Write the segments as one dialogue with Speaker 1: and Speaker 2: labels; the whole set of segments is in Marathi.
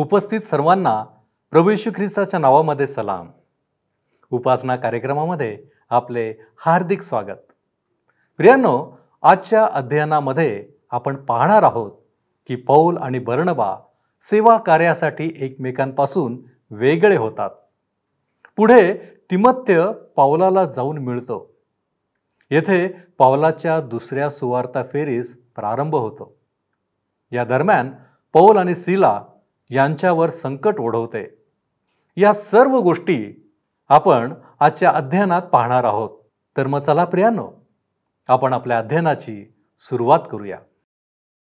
Speaker 1: उपस्थित सर्वांना प्रभू येशू ख्रिस्ताच्या नावामध्ये सलाम उपासना कार्यक्रमामध्ये आपले हार्दिक स्वागत प्रियांनो आजच्या अध्ययनामध्ये आपण पाहणार आहोत की पौल आणि बर्णबा सेवा कार्यासाठी एकमेकांपासून वेगळे होतात पुढे तिमत्य पावलाला जाऊन मिळतो येथे पावलाच्या दुसऱ्या सुवार्ता फेरीस प्रारंभ होतो या दरम्यान पौल आणि सीला यांच्यावर संकट ओढवते या सर्व गोष्टी आपण आजच्या अध्ययनात पाहणार आहोत तर मग चला प्रियानो आपण आपल्या अध्ययनाची सुरुवात करूया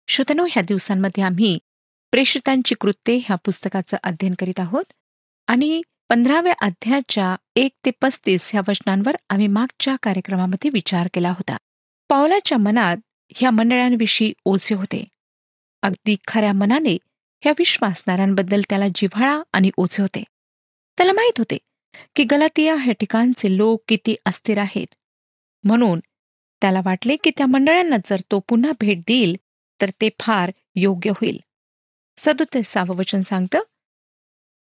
Speaker 2: श्रोतनो ह्या दिवसांमध्ये आम्ही प्रेषितांची कृत्ये ह्या पुस्तकाचं अध्ययन करीत आहोत आणि पंधराव्या अध्यायाच्या एक ते पस्तीस ह्या वचनांवर आम्ही मागच्या कार्यक्रमामध्ये विचार केला होता पावलाच्या मनात ह्या मंडळांविषयी ओझे होते अगदी खऱ्या मनाने ह्या विश्वासणाऱ्यांबद्दल त्याला जिव्हाळा आणि ओझे होते त्याला माहीत होते की गलातिया ह्या ठिकाणचे लोक किती अस्थिर आहेत म्हणून त्याला वाटले की त्या मंडळांना जर तो पुन्हा भेट देईल तर ते फार योग्य होईल सदुते वचन सांगतं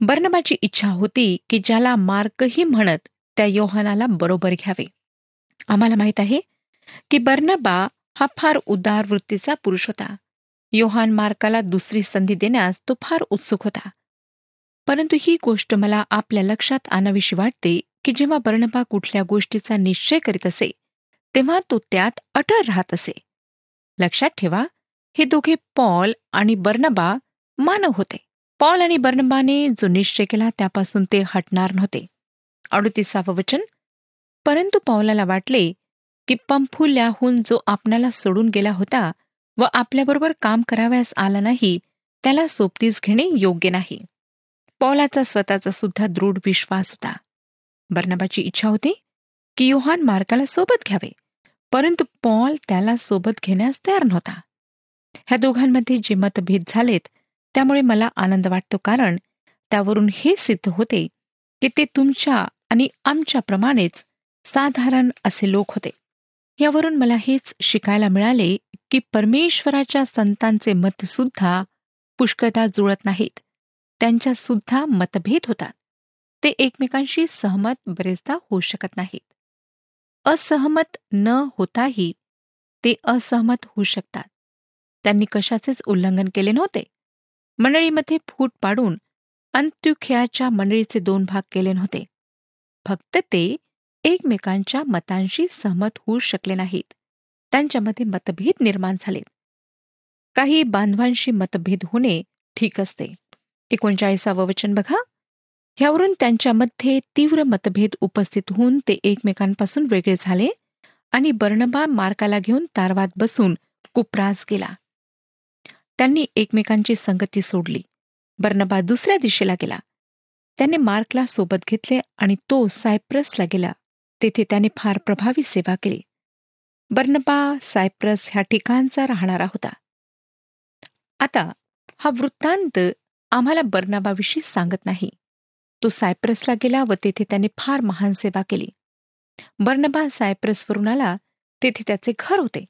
Speaker 2: बर्नबाची इच्छा होती की ज्याला मार्कही म्हणत त्या योहनाला बरोबर घ्यावे आम्हाला माहीत आहे की बर्नबा हा फार उदार वृत्तीचा पुरुष होता योहान मार्काला दुसरी संधी देण्यास तो फार उत्सुक होता परंतु ही गोष्ट मला आपल्या लक्षात आणावीशी वाटते की जेव्हा बर्णबा कुठल्या गोष्टीचा निश्चय करीत असे तेव्हा तो त्यात अटळ राहत असे लक्षात ठेवा हे दोघे पॉल आणि बर्नबा मानव होते पॉल आणि बर्नबाने जो निश्चय केला त्यापासून ते हटणार नव्हते अडुतीसावं वचन परंतु पॉलाला वाटले की पंफुल्याहून जो आपणाला सोडून गेला होता व आपल्याबरोबर काम करावयास आला नाही त्याला सोबतीस घेणे योग्य नाही पॉलाचा स्वतःचा सुद्धा दृढ विश्वास होता बर्नबाची इच्छा होती की योहान मार्काला सोबत घ्यावे परंतु पॉल त्याला सोबत घेण्यास तयार नव्हता ह्या दोघांमध्ये जे मतभेद झालेत त्यामुळे मला आनंद वाटतो कारण त्यावरून हे सिद्ध होते की ते तुमच्या आणि आमच्याप्रमाणेच साधारण असे लोक होते यावरून मला हेच शिकायला मिळाले की परमेश्वराच्या संतांचे मत सुद्धा पुष्कदा जुळत नाहीत त्यांच्यासुद्धा मतभेद होतात ते एकमेकांशी सहमत बरेचदा होऊ शकत नाहीत असहमत न होताही ते असहमत होऊ शकतात त्यांनी कशाचेच उल्लंघन केले नव्हते मंडळीमध्ये फूट पाडून अंत्युख्याच्या मंडळीचे दोन भाग केले नव्हते फक्त ते एकमेकांच्या मतांशी सहमत होऊ शकले नाहीत त्यांच्यामध्ये मतभेद निर्माण झाले काही बांधवांशी मतभेद होणे ठीक असते एकोणचाळीसावं वचन बघा ह्यावरून त्यांच्यामध्ये तीव्र मतभेद उपस्थित होऊन ते एकमेकांपासून वेगळे झाले आणि बर्णबा मार्काला घेऊन तारवात बसून कुप्रास गेला त्यांनी एकमेकांची संगती सोडली बर्णबा दुसऱ्या दिशेला गेला त्याने मार्कला सोबत घेतले आणि तो सायप्रसला गेला तेथे त्याने फार प्रभावी सेवा केली बर्नबा सायप्रस ह्या ठिकाणचा राहणारा होता आता हा वृत्तांत आम्हाला बर्नाबाविषयी सांगत नाही तो सायप्रसला गेला व तेथे त्याने फार महान सेवा केली बर्नबा सायप्रसवरून आला तेथे त्याचे घर होते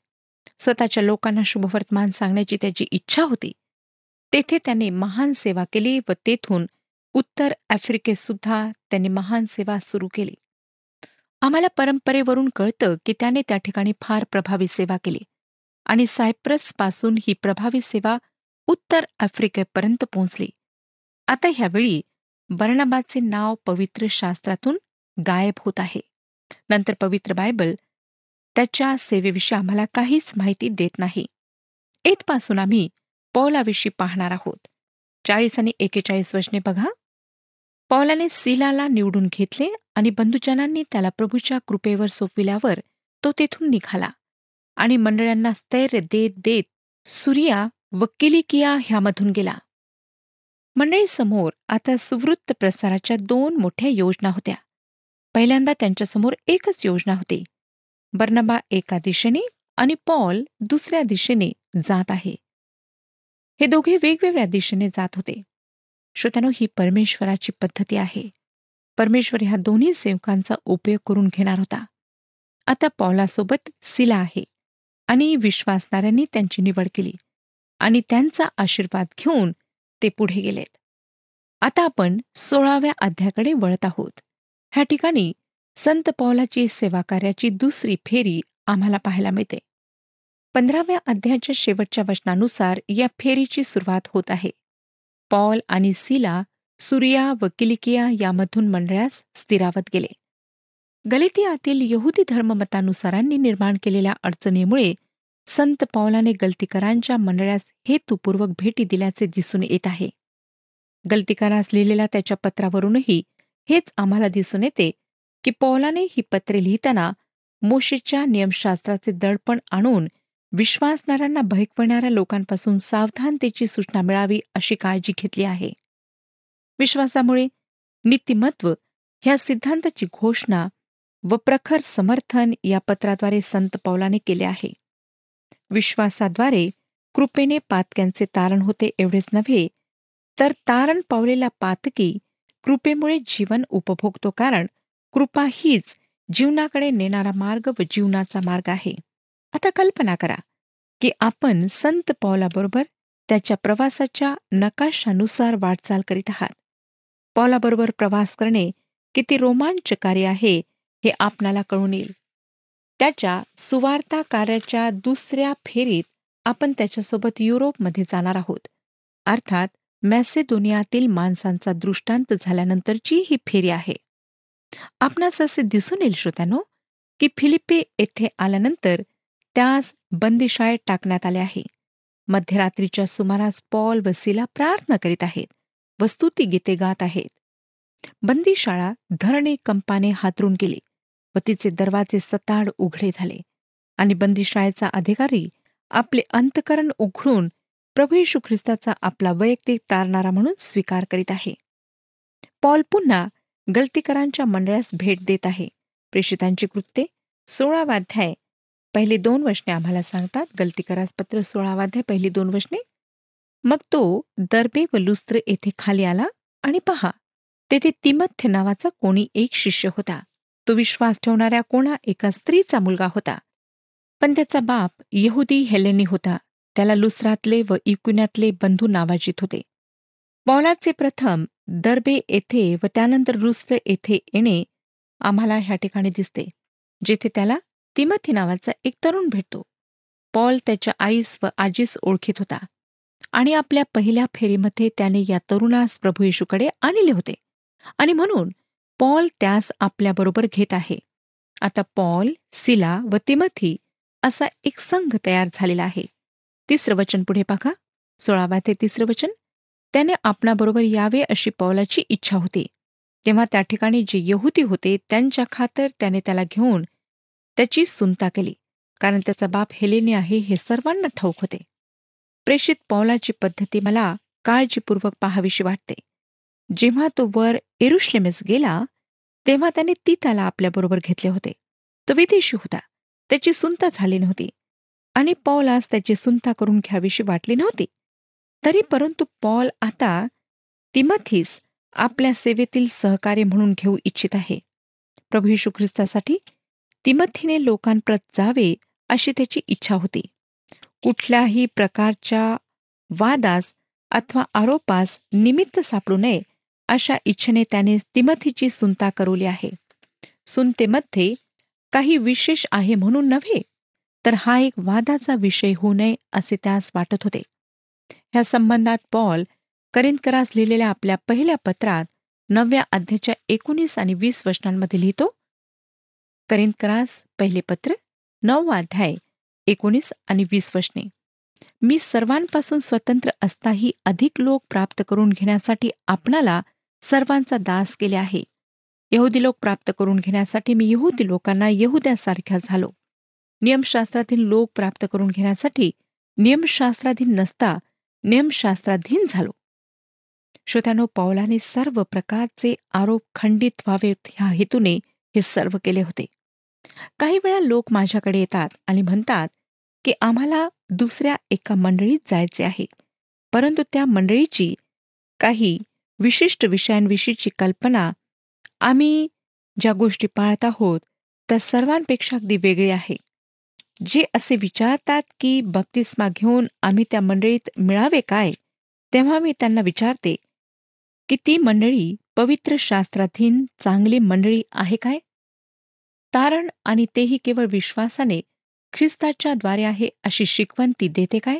Speaker 2: स्वतःच्या लोकांना शुभवर्तमान सांगण्याची त्याची इच्छा होती तेथे त्याने महान सेवा केली व तेथून उत्तर आफ्रिकेत सुद्धा त्याने महान सेवा सुरू केली आम्हाला परंपरेवरून कळतं की त्याने त्या ठिकाणी फार प्रभावी सेवा केली आणि सायप्रसपासून ही प्रभावी सेवा उत्तर आफ्रिकेपर्यंत पोहोचली आता ह्यावेळी बर्णबाचे नाव पवित्र शास्त्रातून गायब होत आहे नंतर पवित्र बायबल त्याच्या सेवेविषयी आम्हाला काहीच माहिती देत नाही येथपासून आम्ही पौलाविषयी पाहणार आहोत चाळीस आणि एकेचाळीस वचने बघा पॉलाने सीलाला निवडून घेतले आणि बंधुजनांनी त्याला प्रभूच्या कृपेवर सोपविल्यावर तो तेथून निघाला आणि मंडळांना स्थैर्य देत देत सूर्या वकिलिकिया ह्यामधून गेला मंडळीसमोर आता सुवृत्त प्रसाराच्या दोन मोठ्या योजना होत्या पहिल्यांदा त्यांच्यासमोर एकच योजना होती बर्नबा एका दिशेने आणि पॉल दुसऱ्या दिशेने जात आहे हे दोघे वेगवेगळ्या दिशेने जात होते श्रोत्यानो ही परमेश्वराची पद्धती आहे परमेश्वर ह्या दोन्ही सेवकांचा उपयोग करून घेणार होता आता पॉलासोबत सिला आहे आणि विश्वासणाऱ्यांनी त्यांची निवड केली आणि त्यांचा आशीर्वाद घेऊन ते पुढे गेलेत आता आपण सोळाव्या अध्याकडे वळत आहोत ह्या ठिकाणी संत पौलाची सेवाकार्याची दुसरी फेरी आम्हाला पाहायला मिळते पंधराव्या अध्यायाच्या शेवटच्या वचनानुसार या फेरीची सुरुवात होत आहे पॉल आणि सीला सूर्या व किलिकिया यामधून मंडळास स्थिरावत गेले गलितियातील यहुदी धर्ममतानुसारांनी निर्माण केलेल्या अडचणीमुळे संत पौलाने गलतीकरांच्या मंडळास हेतूपूर्वक भेटी दिल्याचे दिसून येत आहे गलतीकारास लिहिलेल्या त्याच्या पत्रावरूनही हेच आम्हाला दिसून येते की पौलाने ही पत्रे लिहिताना मोशीच्या नियमशास्त्राचे दडपण आणून विश्वासदारांना भयकवणाऱ्या लोकांपासून सावधानतेची सूचना मिळावी अशी काळजी घेतली आहे विश्वासामुळे नीतिमत्व ह्या सिद्धांताची घोषणा व प्रखर समर्थन या पत्राद्वारे संत पौलाने केले आहे विश्वासाद्वारे कृपेने पातक्यांचे तारण होते एवढेच नव्हे तर तारण पावलेला पातकी कृपेमुळे जीवन उपभोगतो कारण कृपा हीच जीवनाकडे नेणारा मार्ग व जीवनाचा मार्ग आहे आता कल्पना करा की आपण संत पॉलाबरोबर त्याच्या प्रवासाच्या नकाशानुसार वाटचाल करीत आहात पॉलाबरोबर प्रवास करणे किती रोमांचकारी आहे हे आपणाला कळून येईल त्याच्या सुवार्ता कार्याच्या दुसऱ्या फेरीत आपण त्याच्यासोबत युरोपमध्ये जाणार आहोत अर्थात मॅसेदोनियातील माणसांचा दृष्टांत झाल्यानंतरची ही फेरी आहे आपणास असे दिसून येईल श्रोत्यानो की फिलिपे येथे आल्यानंतर त्यास बंदिशाळेत टाकण्यात आले आहे मध्यरात्रीच्या सुमारास पॉल वसीला प्रार्थना करीत आहेत वस्तुती गीते गात आहेत बंदीशाळा धरणे कंपाने हातरून गेली व तिचे दरवाजे सताड उघडे झाले आणि बंदीशाळेचा अधिकारी आपले अंतकरण उघडून प्रभू येशू ख्रिस्ताचा आपला वैयक्तिक तारणारा म्हणून स्वीकार करीत आहे पॉल पुन्हा गलतीकरांच्या मंडळास भेट देत आहे प्रेषितांची कृत्ये सोळावाध्याय पहिली दोन वचने आम्हाला सांगतात गलती करासपत्र सोळावाध्याय पहिली दोन वचने मग तो दर्बे व लुस्त्र येथे खाली आला आणि पहा तेथे तिमथ्य नावाचा कोणी एक शिष्य होता तो विश्वास ठेवणाऱ्या कोणा एका स्त्रीचा मुलगा होता पण त्याचा बाप यहुदी हेलेनी होता त्याला लुसरातले व इकुन्यातले बंधू नावाजित होते पौलाचे प्रथम दर्बे येथे व त्यानंतर लुस्त्र येथे येणे आम्हाला ह्या ठिकाणी दिसते जेथे त्याला तिमथी नावाचा एक तरुण भेटतो पॉल त्याच्या आईस व आजीस ओळखीत होता आणि आपल्या पहिल्या फेरीमध्ये त्याने या तरुणास प्रभू येशूकडे आणले होते आणि म्हणून पॉल त्यास आपल्याबरोबर घेत आहे आता पॉल सिला व तिमथी असा एक संघ तयार झालेला आहे तिसरं वचन पुढे पाहा सोळावा ते तिसरं वचन त्याने आपणाबरोबर यावे अशी पॉलाची इच्छा होती तेव्हा त्या ठिकाणी जे यहुती होते त्यांच्या खातर त्याने त्याला घेऊन त्याची सुनता केली कारण त्याचा बाप हेलेने आहे हे सर्वांना ठाऊक होते प्रेषित पौलाची पद्धती मला काळजीपूर्वक पाहावीशी वाटते जेव्हा तो वर एरुश्लेमेस गेला तेव्हा त्याने ती त्याला आपल्याबरोबर घेतले होते तो विदेशी होता त्याची सुनता झाली नव्हती आणि पॉलास त्याची सुनता करून घ्यावीशी वाटली नव्हती तरी परंतु पॉल आता तिमथीस आपल्या सेवेतील सहकार्य म्हणून घेऊ इच्छित आहे प्रभू यशू ख्रिस्तासाठी तिमथीने लोकांप्रत जावे अशी त्याची इच्छा होती कुठल्याही प्रकारच्या वादास अथवा आरोपास निमित्त सापडू नये अशा इच्छेने त्याने तिमथीची सुनता करवली आहे सुनतेमध्ये काही विशेष आहे म्हणून नव्हे तर हा एक वादाचा विषय होऊ नये असे त्यास वाटत होते ह्या संबंधात पॉल करिंदकरास लिहिलेल्या आपल्या पहिल्या पत्रात नवव्या अध्याच्या एकोणीस आणि वीस वचनांमध्ये लिहितो क्रास पहिले पत्र नऊ अध्याय एकोणीस आणि वीस वशने मी सर्वांपासून स्वतंत्र असताही अधिक लोक प्राप्त करून घेण्यासाठी आपणाला सर्वांचा दास केले आहे यहुदी लोक प्राप्त करून घेण्यासाठी मी यहुदी लोकांना यहुद्यासारख्या झालो नियमशास्त्राधीन लोक प्राप्त करून घेण्यासाठी नियमशास्त्राधीन नसता नियमशास्त्राधीन झालो श्रोत्यानो पावलाने सर्व प्रकारचे आरोप खंडित व्हावेत ह्या हेतूने हे सर्व केले होते काही वेळा लोक माझ्याकडे येतात आणि म्हणतात की आम्हाला दुसऱ्या एका मंडळीत जायचे आहे परंतु त्या मंडळीची काही विशिष्ट विषयांविषयीची कल्पना आम्ही ज्या गोष्टी पाळत आहोत त्या सर्वांपेक्षा अगदी वेगळी आहे जे असे विचारतात की बक्तिस्मा घेऊन आम्ही त्या मंडळीत मिळावे काय तेव्हा मी त्यांना विचारते की ती मंडळी पवित्र शास्त्राधीन चांगली मंडळी आहे काय तारण आणि तेही केवळ विश्वासाने ख्रिस्ताच्या द्वारे आहे अशी शिकवण ती देते काय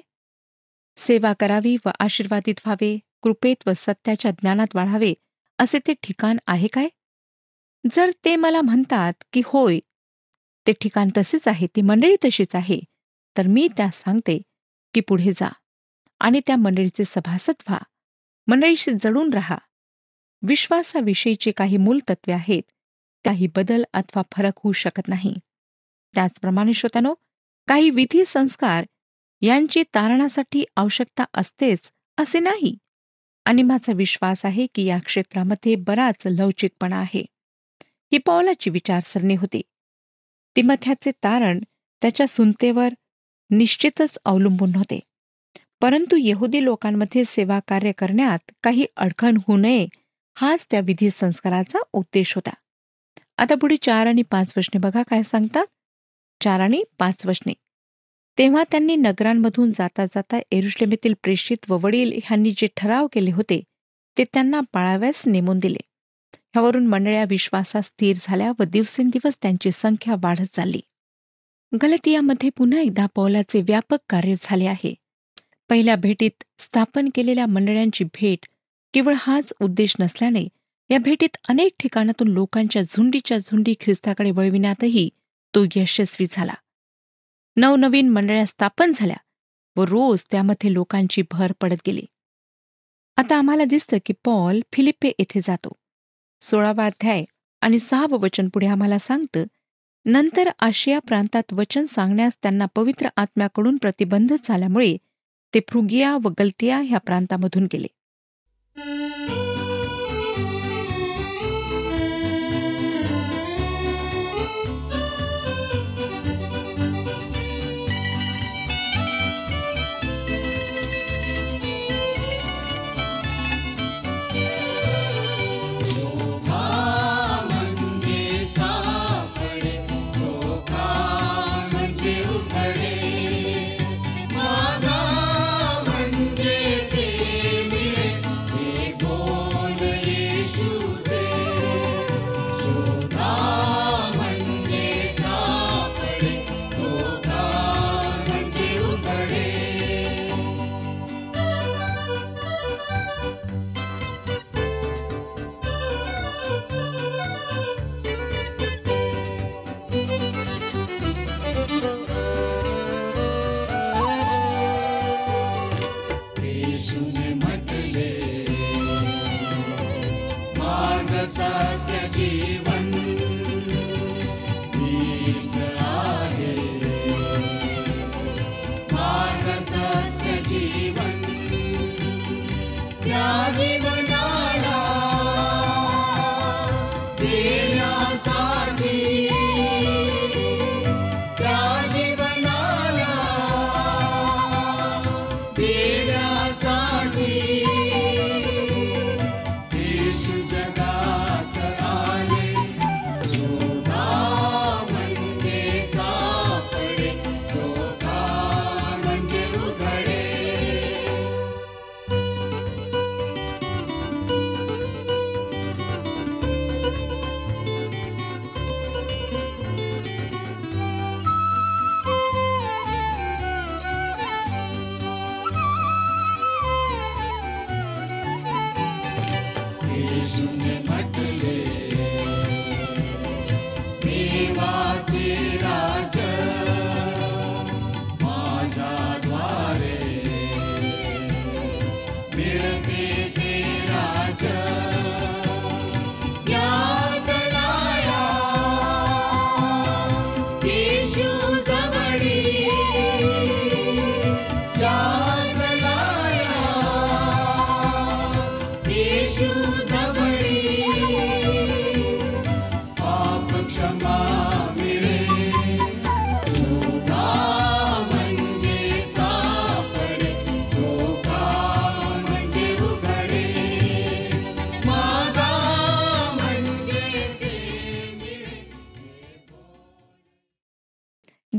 Speaker 2: सेवा करावी व आशीर्वादित व्हावे कृपेत व सत्याच्या ज्ञानात वाढावे असे ते ठिकाण आहे काय जर ते मला म्हणतात की होय ते ठिकाण तसेच आहे ती मंडळी तशीच आहे तर मी त्या सांगते की पुढे जा आणि त्या मंडळीचे सभासद व्हा मंडळीशी जडून राहा विश्वासाविषयीची काही मूलतत्वे आहेत काही बदल अथवा फरक होऊ शकत नाही त्याचप्रमाणे श्रोत्यानो काही विधी संस्कार यांची तारणासाठी आवश्यकता असतेच असे नाही आणि माझा विश्वास आहे की या क्षेत्रामध्ये बराच लवचिकपणा आहे ही पौलाची विचारसरणी होती तिमथ्याचे तारण त्याच्या सुनतेवर निश्चितच अवलंबून होते परंतु यहुदी लोकांमध्ये सेवा कार्य करण्यात काही अडखण होऊ नये हाच त्या विधी संस्काराचा उद्देश होता आता पुढे चार आणि पाच वशने बघा काय सांगतात चार आणि पाच वशने तेव्हा त्यांनी नगरांमधून जाता जाता एरुश्लेमेतील प्रेषित व वडील ह्यांनी जे ठराव केले होते ते त्यांना पाळाव्यास नेमून दिले ह्यावरून मंडळ्या विश्वासात स्थिर झाल्या व दिवसेंदिवस त्यांची संख्या वाढत चालली गलतियामध्ये पुन्हा एकदा पौलाचे व्यापक कार्य झाले आहे पहिल्या भेटीत स्थापन केलेल्या मंडळ्यांची भेट केवळ हाच उद्देश नसल्याने या भेटीत अनेक ठिकाणातून लोकांच्या झुंडीच्या झुंडी ख्रिस्ताकडे वळविण्यातही तो यशस्वी झाला नवनवीन मंडळ्या स्थापन झाल्या व रोज त्यामध्ये लोकांची भर पडत गेली आता आम्हाला दिसतं की पॉल फिलिप्पे येथे जातो सोळावा अध्याय आणि सहावं वचन पुढे आम्हाला सांगतं नंतर आशिया प्रांतात वचन सांगण्यास त्यांना पवित्र आत्म्याकडून प्रतिबंध झाल्यामुळे ते फ्रुगिया व गलतिया ह्या प्रांतामधून गेले Música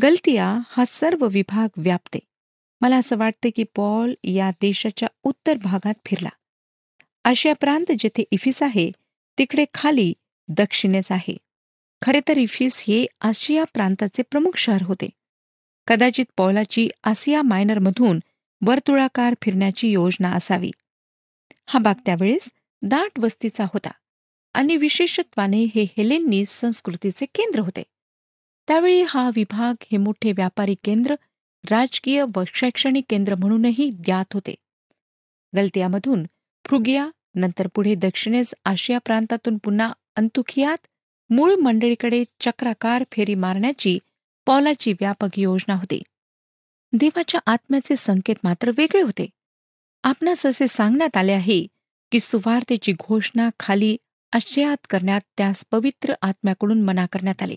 Speaker 2: गलतिया हा सर्व विभाग व्यापते मला असं वाटतं की पॉल या देशाच्या उत्तर भागात फिरला आशिया प्रांत जेथे इफिस आहे तिकडे खाली दक्षिणेच आहे खरे तर इफिस हे आशिया प्रांताचे प्रमुख शहर होते कदाचित पॉलाची आसिया मायनरमधून वर्तुळाकार फिरण्याची योजना असावी हा भाग त्यावेळेस दाट वस्तीचा होता आणि विशेषत्वाने हे हेलेननी संस्कृतीचे केंद्र होते त्यावेळी हा विभाग हे मोठे व्यापारी केंद्र राजकीय व शैक्षणिक केंद्र म्हणूनही ज्ञात होते गलतियामधून फ्रुगिया नंतर पुढे दक्षिणेस आशिया प्रांतातून पुन्हा अंतुखियात मूळ मंडळीकडे चक्राकार फेरी मारण्याची पौलाची व्यापक योजना होती देवाच्या आत्म्याचे संकेत मात्र वेगळे होते आपणास असे सांगण्यात आले आहे की सुवार्तेची घोषणा खाली आशयात करण्यात त्यास पवित्र आत्म्याकडून मना करण्यात आले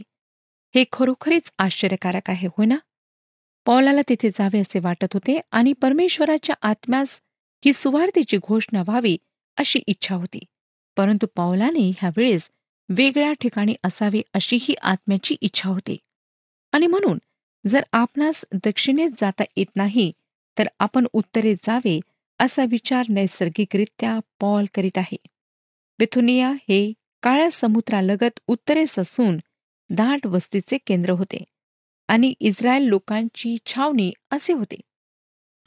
Speaker 2: हे खरोखरीच आश्चर्यकारक आहे होय ना पौलाला तिथे जावे असे वाटत होते आणि परमेश्वराच्या आत्म्यास ही सुवार्थेची घोषणा व्हावी अशी इच्छा होती परंतु पौलाने ह्या वेळेस वेगळ्या ठिकाणी असावे अशी ही आत्म्याची इच्छा होती आणि म्हणून जर आपणास दक्षिणेत जाता येत नाही तर आपण उत्तरे जावे असा विचार नैसर्गिकरित्या पॉल करीत आहे बिथुनिया हे काळ्या समुद्रालगत उत्तरेस असून दाट वस्तीचे केंद्र होते आणि इस्रायल लोकांची छावणी असे होते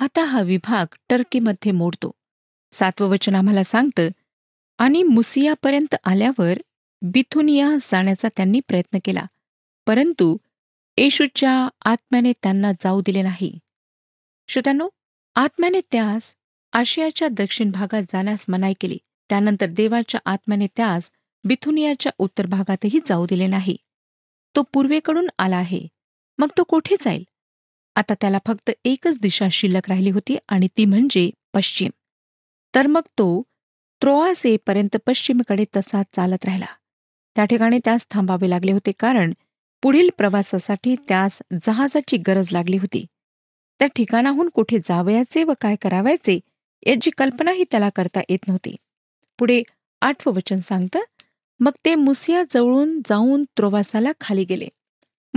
Speaker 2: आता हा विभाग टर्कीमध्ये मोडतो सातवं वचन आम्हाला सांगतं आणि मुसियापर्यंत आल्यावर बिथुनिया जाण्याचा त्यांनी प्रयत्न केला परंतु येशूच्या आत्म्याने त्यांना जाऊ दिले नाही श्रोत्यानो आत्म्याने त्यास आशियाच्या दक्षिण भागात जाण्यास मनाई केली त्यानंतर देवाच्या आत्म्याने त्यास बिथुनियाच्या उत्तर भागातही जाऊ दिले नाही तो पूर्वेकडून आला आहे मग तो कोठे जाईल आता त्याला फक्त एकच दिशा शिल्लक राहिली होती आणि ती म्हणजे पश्चिम तर मग तो त्रोआस येईपर्यंत पश्चिमेकडे तसा चालत राहिला त्या ठिकाणी त्यास थांबावे लागले होते कारण पुढील प्रवासासाठी त्यास जहाजाची गरज लागली होती त्या ठिकाणाहून कुठे जावयाचे व काय करावयाचे याची कल्पनाही त्याला करता येत नव्हती पुढे आठवं वचन सांगतं मग ते मुसिया जवळून जाऊन त्रोवासाला खाली गेले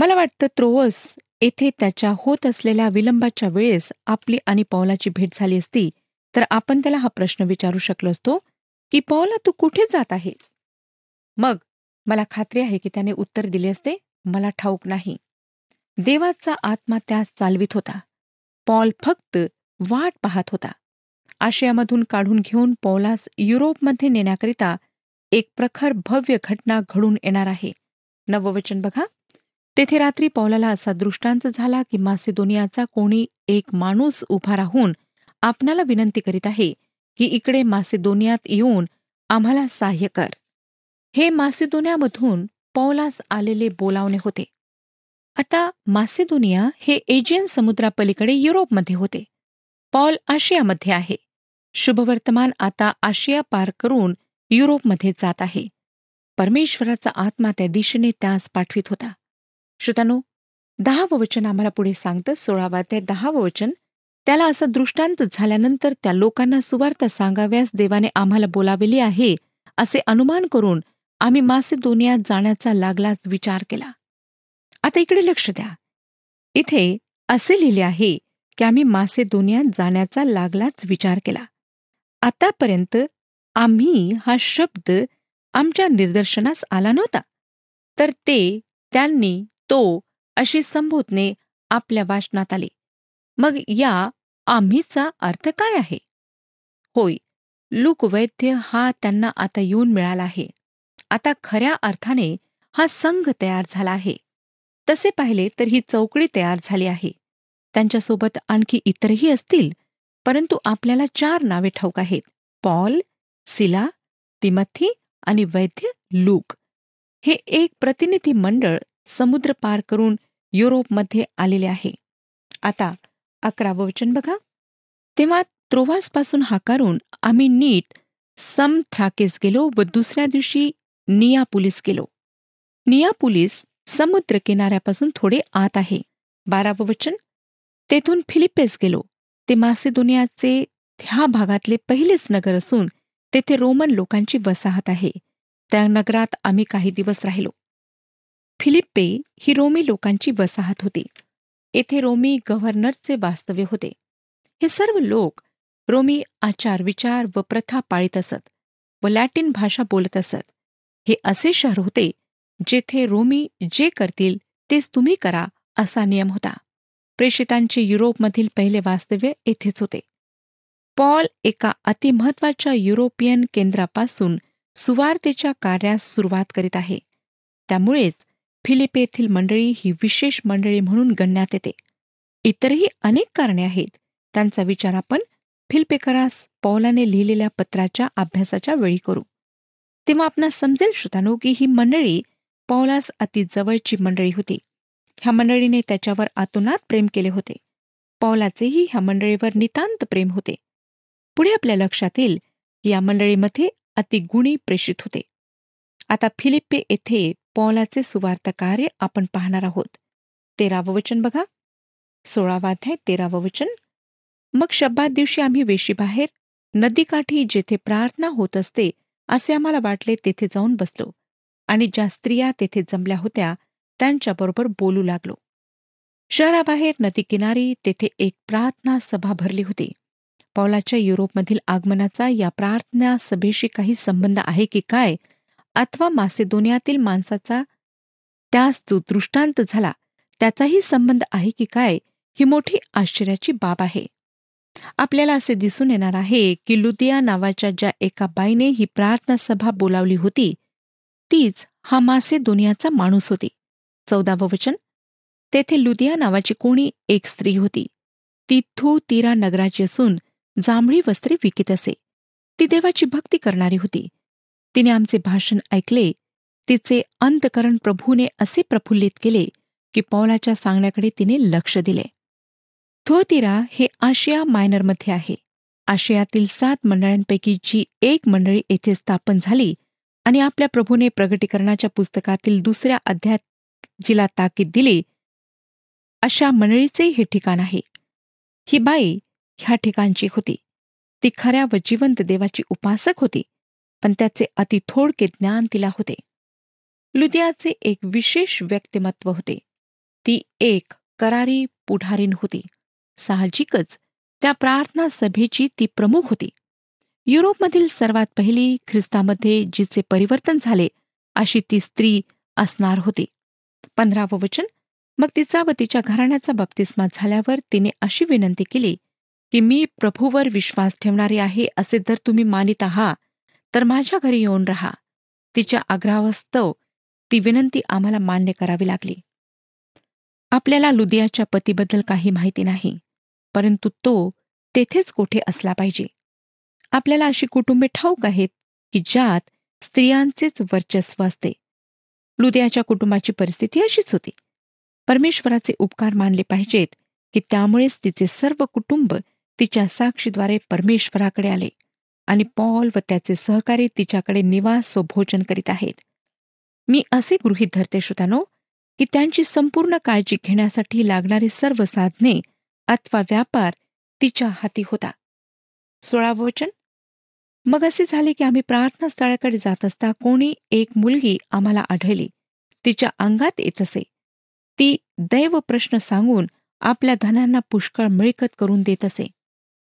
Speaker 2: मला वाटतं त्रोवस येथे त्याच्या होत असलेल्या विलंबाच्या वेळेस आपली आणि पौलाची भेट झाली असती तर आपण त्याला हा प्रश्न विचारू शकलो असतो की पौला तू कुठे जात आहेस मग मला खात्री आहे की त्याने उत्तर दिले असते मला ठाऊक नाही देवाचा आत्मा त्यास चालवित होता पॉल फक्त वाट पाहत होता आशियामधून काढून घेऊन पौलास युरोपमध्ये नेण्याकरिता एक प्रखर भव्य घटना घडून येणार आहे नववचन बघा तेथे रात्री पौलाला असा दृष्टांत झाला की मासेदोनियाचा कोणी एक माणूस उभा राहून आपणाला विनंती करीत आहे की इकडे मासेदोनियात येऊन आम्हाला सहाय्य कर हे मासेदोनियामधून पौलास आलेले बोलावणे होते आता मासेदोनिया हे एजियन समुद्रापलीकडे युरोपमध्ये होते पॉल आशियामध्ये आहे शुभवर्तमान आता आशिया पार करून युरोपमध्ये जात आहे परमेश्वराचा आत्मा त्या दिशेने त्यास पाठवित होता श्रोतानो दहावं वचन आम्हाला पुढे सांगतं सोळावा ते दहावं वचन त्याला असा दृष्टांत झाल्यानंतर त्या लोकांना सुवार्ता सांगाव्यास देवाने आम्हाला बोलावेली आहे असे अनुमान करून आम्ही मासे मासेदोनियात जाण्याचा लागलाच विचार केला आता इकडे लक्ष द्या इथे असे लिहिले आहे की आम्ही मासे दोनियात जाण्याचा लागलाच विचार केला आतापर्यंत आम्ही हा शब्द आमच्या निदर्शनास आला नव्हता तर ते त्यांनी तो अशी संबोधने आपल्या वाचनात आले मग या आम्हीचा अर्थ काय आहे होय लुकवैद्य हा त्यांना आता येऊन मिळाला आहे आता खऱ्या अर्थाने हा संघ तयार झाला आहे तसे पाहिले तर ही चौकडी तयार झाली आहे त्यांच्यासोबत आणखी इतरही असतील परंतु आपल्याला चार नावे ठाऊक आहेत पॉल सिला तिमथी आणि वैद्य लूक हे एक प्रतिनिधी मंडळ समुद्र पार करून युरोपमध्ये आलेले आहे आता अकरावं वचन बघा तेव्हा त्रोवासपासून हाकारून आम्ही नीट सम थ्राकेस गेलो व दुसऱ्या दिवशी नियापुलीस गेलो नियापुलीस समुद्र किनाऱ्यापासून थोडे आत आहे बारावं वचन तेथून फिलिपेस गेलो ते दुनियाचे ह्या भागातले पहिलेच नगर असून तेथे रोमन लोकांची वसाहत आहे त्या नगरात आम्ही काही दिवस राहिलो फिलिप्पे ही रोमी लोकांची वसाहत होती येथे रोमी गव्हर्नरचे वास्तव्य होते हे सर्व लोक रोमी आचार विचार व प्रथा पाळीत असत व लॅटिन भाषा बोलत असत हे असे शहर होते जेथे रोमी जे करतील तेच तुम्ही करा असा नियम होता प्रेषितांचे युरोपमधील पहिले वास्तव्य येथेच होते पॉल एका अतिमहत्वाच्या युरोपियन केंद्रापासून सुवार्तेच्या कार्यास सुरुवात करीत आहे त्यामुळेच फिलिप येथील मंडळी ही विशेष मंडळी म्हणून गणण्यात येते इतरही अनेक कारणे आहेत त्यांचा विचार आपण फिल्पेकरास पौलाने लिहिलेल्या पत्राच्या अभ्यासाच्या वेळी करू तेव्हा आपण समजेल श्रोतानो की ही मंडळी पौलास अति जवळची मंडळी होती ह्या मंडळीने त्याच्यावर आतोनात प्रेम केले होते पौलाचेही ह्या मंडळीवर नितांत प्रेम होते पुढे आपल्या लक्षात येईल की या मंडळीमध्ये अतिगुणी प्रेषित होते आता फिलिप्पे येथे पॉलाचे सुवार्थ कार्य आपण पाहणार आहोत तेरावं वचन बघा सोळावाध्याय तेरावं वचन मग शब्दात दिवशी आम्ही वेशी बाहेर नदीकाठी जेथे प्रार्थना होत असते असे आम्हाला वाटले तेथे जाऊन बसलो आणि ज्या स्त्रिया तेथे जमल्या होत्या त्यांच्याबरोबर बोलू लागलो शहराबाहेर नदीकिनारी तेथे एक प्रार्थना सभा भरली होती पावलाच्या युरोपमधील आगमनाचा या प्रार्थना सभेशी काही संबंध आहे की काय अथवा मासेदोनियातील माणसाचा त्यास जो दृष्टांत झाला त्याचाही संबंध आहे की काय ही मोठी आश्चर्याची बाब आहे आपल्याला असे दिसून येणार आहे की लुदिया नावाच्या ज्या एका बाईने ही प्रार्थना सभा बोलावली होती तीच हा मासे दुनियाचा माणूस होती चौदावं वचन तेथे लुदिया नावाची कोणी एक स्त्री होती ती थू तीरा नगराची असून जांभळी वस्त्रे विकीत असे ती देवाची भक्ती करणारी होती तिने आमचे भाषण ऐकले तिचे अंतकरण प्रभूने असे प्रफुल्लित केले की पौलाच्या सांगण्याकडे तिने लक्ष दिले थोतिरा हे आशिया मायनरमध्ये आहे आशियातील सात मंडळांपैकी जी एक मंडळी येथे स्थापन झाली आणि आपल्या प्रभूने प्रगटीकरणाच्या पुस्तकातील दुसऱ्या अध्यात जिला ताकीद दिली अशा मंडळीचे हे ठिकाण आहे ही बाई ह्या ठिकाणची होती ती खऱ्या व जिवंत देवाची उपासक होती पण त्याचे अतिथोडके ज्ञान तिला होते लुदियाचे एक विशेष व्यक्तिमत्व होते ती एक करारी पुढारीन होती साहजिकच त्या प्रार्थना सभेची ती प्रमुख होती युरोपमधील सर्वात पहिली ख्रिस्तामध्ये जिचे परिवर्तन झाले अशी ती स्त्री असणार होती पंधरावं वचन मग तिचा व तिच्या घराण्याचा बाप्तिस्मा झाल्यावर तिने अशी विनंती केली की मी प्रभूवर विश्वास ठेवणारी आहे असे जर तुम्ही मानित आहात तर माझ्या घरी येऊन राहा तिच्या आग्रहास्तव ती विनंती आम्हाला मान्य करावी लागली आपल्याला लुदियाच्या पतीबद्दल काही माहिती नाही परंतु तो तेथेच कोठे असला पाहिजे आपल्याला अशी कुटुंबे ठाऊक आहेत की ज्यात स्त्रियांचेच वर्चस्व असते लुदियाच्या कुटुंबाची परिस्थिती अशीच होती परमेश्वराचे उपकार मानले पाहिजेत की त्यामुळेच तिचे सर्व कुटुंब तिच्या साक्षीद्वारे परमेश्वराकडे आले आणि पॉल व त्याचे सहकारी तिच्याकडे निवास व भोजन करीत आहेत मी असे गृहीत धरते श्रोतानो की त्यांची संपूर्ण काळजी घेण्यासाठी लागणारी सर्व साधने अथवा व्यापार तिच्या हाती होता सोळावं वचन मग असे झाले की आम्ही प्रार्थना स्थळाकडे जात असता कोणी एक मुलगी आम्हाला आढळली तिच्या अंगात येत असे ती दैव प्रश्न सांगून आपल्या धनांना पुष्कळ मिळकत करून देत असे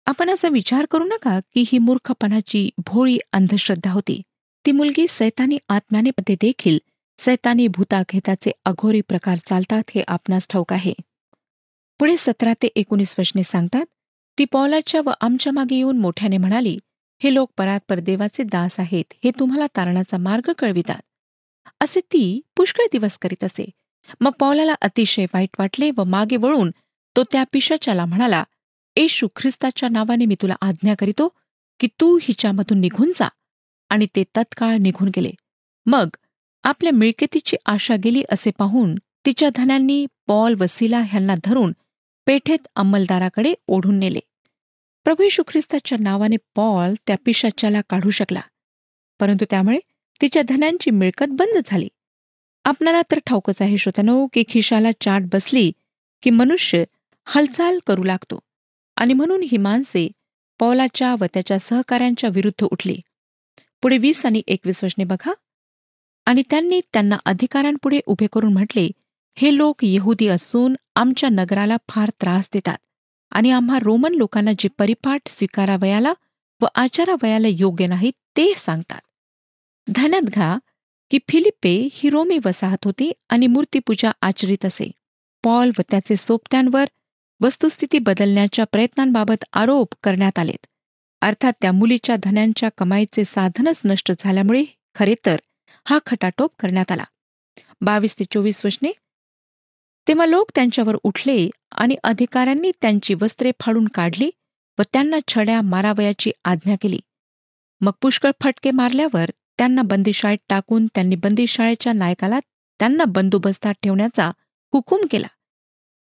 Speaker 2: आपण असा विचार करू नका की ही मूर्खपणाची भोळी अंधश्रद्धा होती ती मुलगी सैतानी आत्म्याने पते देखील सैतानी घेताचे अघोरी प्रकार चालतात हे आपणास ठाऊक आहे पुढे सतरा ते एकोणीस वचने सांगतात ती पौलाच्या व आमच्या मागे येऊन मोठ्याने म्हणाली हे लोक परात परदेवाचे दास आहेत हे तुम्हाला तारणाचा मार्ग कळवितात असे ती पुष्कळ दिवस करीत असे मग पौलाला अतिशय वाईट वाटले व वा मागे वळून तो त्या पिशाच्याला म्हणाला येशू ख्रिस्ताच्या नावाने मी तुला आज्ञा करीतो की तू हिच्यामधून निघून जा आणि ते तत्काळ निघून गेले मग आपल्या मिळकतीची आशा गेली असे पाहून तिच्या धन्यांनी पॉल वसिला ह्यांना धरून पेठेत अंमलदाराकडे ओढून नेले प्रभू येशू ख्रिस्ताच्या नावाने पॉल त्या पिशाच्याला काढू शकला परंतु त्यामुळे तिच्या धन्यांची मिळकत बंद झाली आपणाला तर ठाऊकच आहे श्रोतनो की खिशाला चाट बसली की मनुष्य हालचाल करू लागतो आणि म्हणून ही माणसे पौलाच्या व त्याच्या सहकाऱ्यांच्या विरुद्ध उठली पुढे वीस आणि एकवीस वर्षने बघा आणि त्यांनी त्यांना अधिकाऱ्यांपुढे उभे करून म्हटले हे लोक यहुदी असून आमच्या नगराला फार त्रास देतात आणि आम्हा रोमन लोकांना जे परिपाठ स्वीकारावयाला व आचारावयाला योग्य नाही ते सांगतात धनत घा की फिलिपे ही रोमी वसाहत होती आणि मूर्तीपूजा आचरित असे पॉल व त्याचे सोबत्यांवर वस्तुस्थिती बदलण्याच्या प्रयत्नांबाबत आरोप करण्यात आलेत अर्थात त्या मुलीच्या धन्यांच्या कमाईचे साधनच नष्ट झाल्यामुळे खरे तर हा खटाटोप करण्यात आला बावीस ते चोवीस वशने तेव्हा लोक त्यांच्यावर उठले आणि अधिकाऱ्यांनी त्यांची वस्त्रे फाडून काढली व त्यांना छड्या मारावयाची आज्ञा केली मग पुष्कळ फटके मारल्यावर त्यांना बंदीशाळेत टाकून त्यांनी बंदीशाळेच्या नायकाला त्यांना बंदोबस्तात ठेवण्याचा हुकूम केला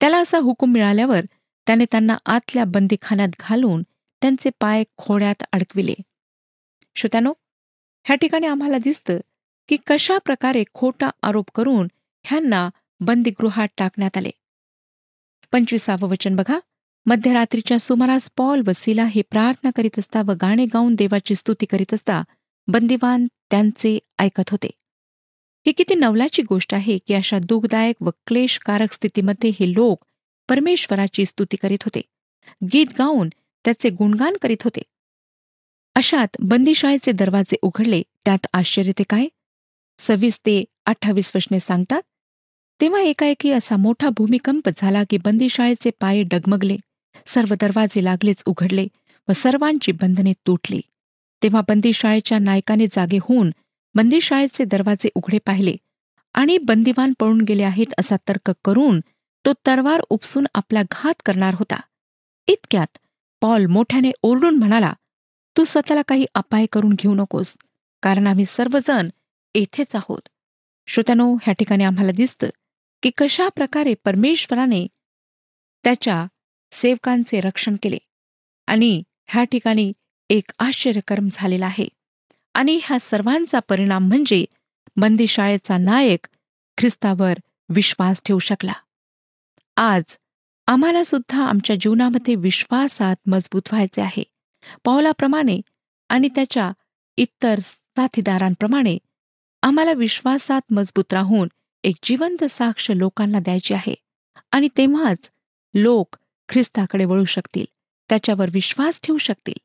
Speaker 2: त्याला असा हुकूम मिळाल्यावर त्याने त्यांना आतल्या बंदीखान्यात घालून त्यांचे पाय खोड्यात अडकविले श्रोत्यानो ह्या ठिकाणी आम्हाला दिसतं की कशा प्रकारे खोटा आरोप करून ह्यांना बंदीगृहात टाकण्यात आले पंचवीसावं वचन बघा मध्यरात्रीच्या सुमारास पॉल व वसीला हे प्रार्थना करीत असता व गाणे गाऊन देवाची स्तुती करीत असता बंदिवान त्यांचे ऐकत होते ही किती नवलाची गोष्ट आहे की अशा दुःखदायक व क्लेशकारक स्थितीमध्ये हे लोक परमेश्वराची स्तुती करीत होते गीत गाऊन त्याचे गुणगान करीत होते अशात बंदीशाळेचे दरवाजे उघडले त्यात आश्चर्य ते काय सव्वीस ते अठ्ठावीस वशने सांगतात तेव्हा एकाएकी असा मोठा भूमिकंप झाला की बंदीशाळेचे पाय डगमगले सर्व दरवाजे लागलेच उघडले व सर्वांची बंधने तुटली तेव्हा बंदीशाळेच्या नायकाने जागे होऊन बंदीशाळेचे दरवाजे उघडे पाहिले आणि बंदिवान पळून गेले आहेत असा तर्क करून तो तरवार उपसून आपला घात करणार होता इतक्यात पॉल मोठ्याने ओरडून म्हणाला तू स्वतःला काही अपाय करून घेऊ नकोस कारण आम्ही सर्वजण येथेच आहोत श्रोत्यानो ह्या ठिकाणी आम्हाला दिसतं की कशा प्रकारे परमेश्वराने त्याच्या सेवकांचे रक्षण केले आणि ह्या ठिकाणी एक आश्चर्यकर्म झालेला आहे आणि ह्या सर्वांचा परिणाम म्हणजे बंदीशाळेचा नायक ख्रिस्तावर विश्वास ठेवू शकला आज आम्हाला सुद्धा आमच्या जीवनामध्ये विश्वासात मजबूत व्हायचे आहे पावलाप्रमाणे आणि त्याच्या इतर साथीदारांप्रमाणे आम्हाला विश्वासात मजबूत राहून एक जिवंत साक्ष लोकांना द्यायची आहे आणि तेव्हाच लोक ख्रिस्ताकडे वळू शकतील त्याच्यावर विश्वास ठेवू शकतील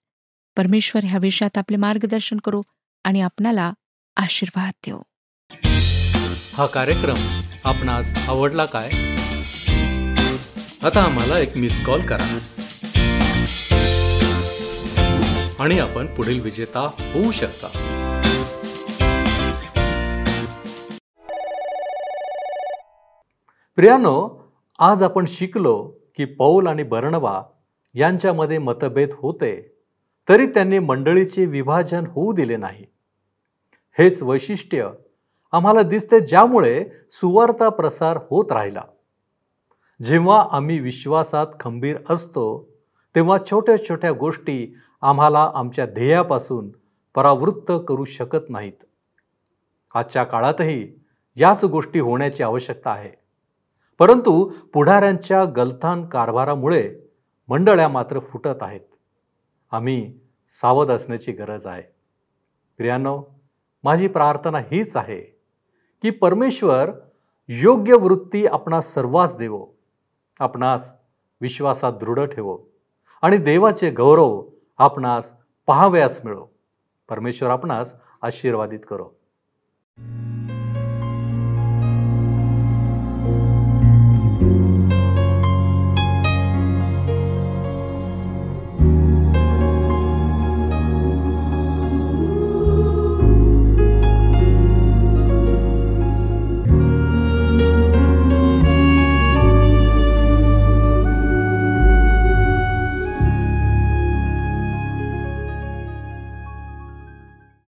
Speaker 2: परमेश्वर ह्या विषयात आपले मार्गदर्शन करू आणि आपणाला आशीर्वाद देऊ
Speaker 1: हा कार्यक्रम आपणास आवडला काय आता आम्हाला एक मिस कॉल करा आणि आपण पुढील विजेता होऊ शकता प्रियानो आज आपण शिकलो की पौल आणि बर्णवा यांच्यामध्ये मतभेद होते तरी त्यांनी मंडळीचे विभाजन होऊ दिले नाही हेच वैशिष्ट्य आम्हाला दिसते ज्यामुळे सुवार्ता प्रसार होत राहिला जेव्हा आम्ही विश्वासात खंबीर असतो तेव्हा छोट्या छोट्या गोष्टी आम्हाला आमच्या ध्येयापासून परावृत्त करू शकत नाहीत आजच्या काळातही याच गोष्टी होण्याची आवश्यकता आहे परंतु पुढाऱ्यांच्या गलथान कारभारामुळे मंडळ्या मात्र फुटत आहेत आम्ही सावध असण्याची गरज आहे प्रियानो माझी प्रार्थना हीच आहे की परमेश्वर योग्य वृत्ती आपणास सर्वास देवो आपणास विश्वासात दृढ ठेवो आणि देवाचे गौरव आपणास पहावयास मिळो परमेश्वर आपणास आशीर्वादित करो